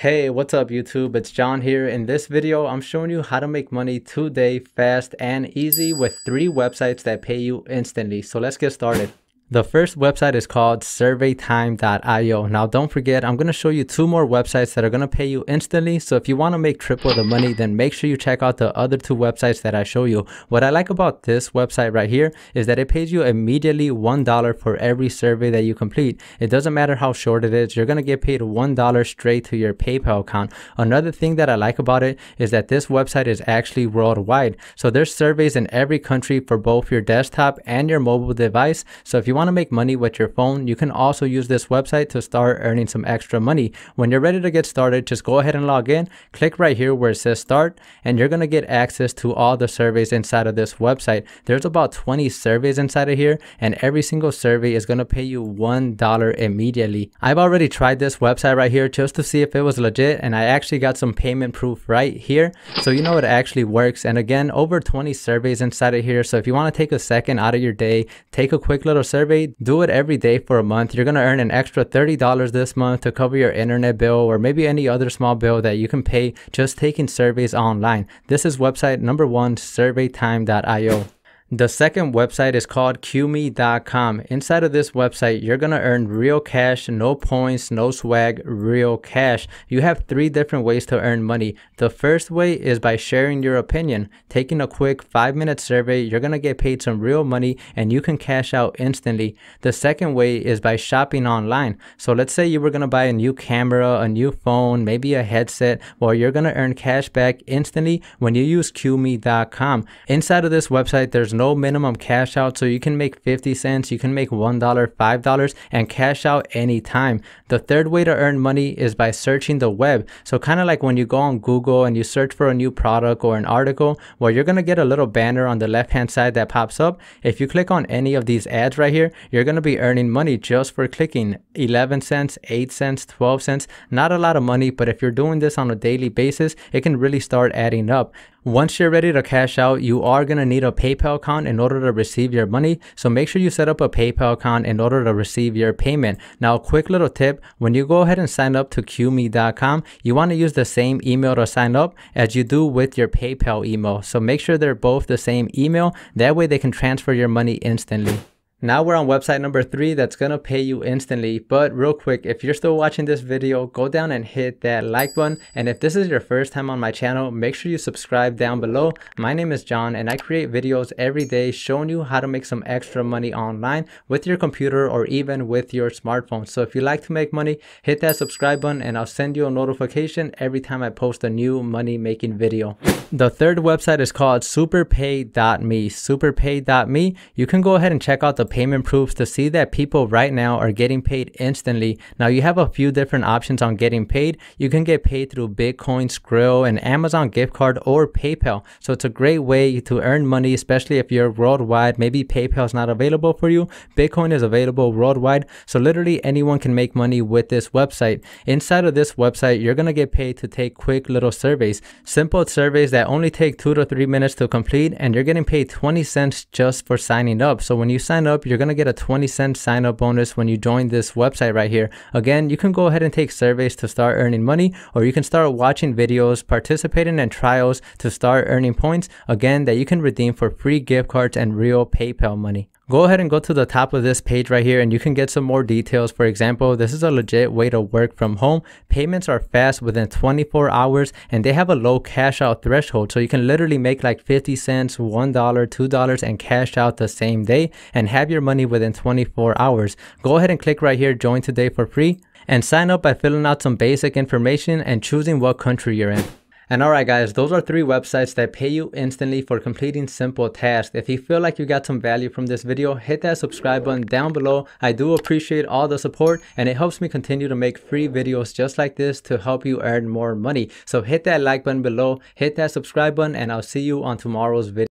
Hey, what's up YouTube? It's John here. In this video, I'm showing you how to make money today fast and easy with three websites that pay you instantly. So let's get started. The first website is called surveytime.io. Now don't forget, I'm gonna show you two more websites that are gonna pay you instantly. So if you wanna make triple the money, then make sure you check out the other two websites that I show you. What I like about this website right here is that it pays you immediately $1 for every survey that you complete. It doesn't matter how short it is, you're gonna get paid $1 straight to your PayPal account. Another thing that I like about it is that this website is actually worldwide. So there's surveys in every country for both your desktop and your mobile device. So if you want want to make money with your phone, you can also use this website to start earning some extra money. When you're ready to get started, just go ahead and log in, click right here where it says start, and you're going to get access to all the surveys inside of this website. There's about 20 surveys inside of here, and every single survey is going to pay you $1 immediately. I've already tried this website right here just to see if it was legit, and I actually got some payment proof right here. So you know it actually works. And again, over 20 surveys inside of here. So if you want to take a second out of your day, take a quick little survey survey, do it every day for a month. You're going to earn an extra $30 this month to cover your internet bill or maybe any other small bill that you can pay just taking surveys online. This is website number one, surveytime.io. The second website is called QMe.com. Inside of this website, you're going to earn real cash, no points, no swag, real cash. You have three different ways to earn money. The first way is by sharing your opinion. Taking a quick five minute survey, you're going to get paid some real money and you can cash out instantly. The second way is by shopping online. So let's say you were going to buy a new camera, a new phone, maybe a headset. Well, you're going to earn cash back instantly when you use QMe.com. Inside of this website, there's no minimum cash out. So you can make 50 cents, you can make $1, $5 and cash out anytime. The third way to earn money is by searching the web. So kind of like when you go on Google and you search for a new product or an article, well, you're going to get a little banner on the left hand side that pops up. If you click on any of these ads right here, you're going to be earning money just for clicking 11 cents, 8 cents, 12 cents. Not a lot of money, but if you're doing this on a daily basis, it can really start adding up. Once you're ready to cash out, you are going to need a PayPal account in order to receive your money. So make sure you set up a PayPal account in order to receive your payment. Now, quick little tip, when you go ahead and sign up to QMe.com, you want to use the same email to sign up as you do with your PayPal email. So make sure they're both the same email. That way they can transfer your money instantly. Now we're on website number three that's gonna pay you instantly. But real quick, if you're still watching this video, go down and hit that like button. And if this is your first time on my channel, make sure you subscribe down below. My name is John and I create videos every day showing you how to make some extra money online with your computer or even with your smartphone. So if you like to make money, hit that subscribe button and I'll send you a notification every time I post a new money making video. The third website is called superpay.me. Superpay.me, you can go ahead and check out the payment proofs to see that people right now are getting paid instantly. Now, you have a few different options on getting paid. You can get paid through Bitcoin, Skrill, an Amazon gift card, or PayPal. So it's a great way to earn money, especially if you're worldwide. Maybe PayPal is not available for you. Bitcoin is available worldwide. So literally anyone can make money with this website. Inside of this website, you're going to get paid to take quick little surveys, simple surveys that that only take two to three minutes to complete and you're getting paid 20 cents just for signing up. So when you sign up, you're gonna get a 20 cent sign up bonus when you join this website right here. Again, you can go ahead and take surveys to start earning money or you can start watching videos, participating in trials to start earning points. Again, that you can redeem for free gift cards and real PayPal money go ahead and go to the top of this page right here and you can get some more details. For example, this is a legit way to work from home. Payments are fast within 24 hours and they have a low cash out threshold. So you can literally make like 50 cents, $1, $2 and cash out the same day and have your money within 24 hours. Go ahead and click right here, join today for free and sign up by filling out some basic information and choosing what country you're in. And alright guys, those are three websites that pay you instantly for completing simple tasks. If you feel like you got some value from this video, hit that subscribe button down below. I do appreciate all the support and it helps me continue to make free videos just like this to help you earn more money. So hit that like button below, hit that subscribe button and I'll see you on tomorrow's video.